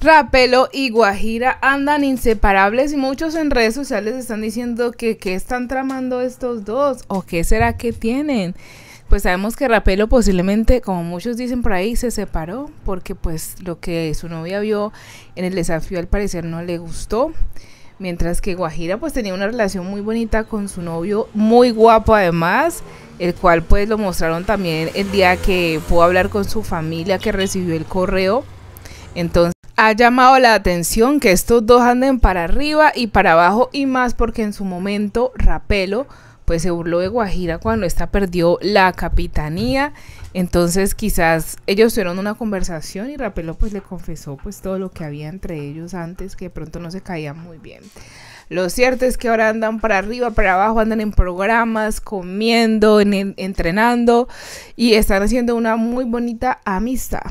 Rapelo y Guajira andan inseparables y muchos en redes sociales están diciendo que qué están tramando estos dos o qué será que tienen. Pues sabemos que Rapelo posiblemente, como muchos dicen por ahí, se separó porque pues lo que su novia vio en el desafío al parecer no le gustó. Mientras que Guajira pues tenía una relación muy bonita con su novio, muy guapo además, el cual pues lo mostraron también el día que pudo hablar con su familia, que recibió el correo. Entonces ha llamado la atención que estos dos anden para arriba y para abajo y más porque en su momento Rapelo pues se burló de Guajira cuando esta perdió la capitanía. Entonces quizás ellos tuvieron una conversación y Rapelo pues le confesó pues todo lo que había entre ellos antes que de pronto no se caían muy bien. Lo cierto es que ahora andan para arriba, para abajo, andan en programas, comiendo, entrenando y están haciendo una muy bonita amistad.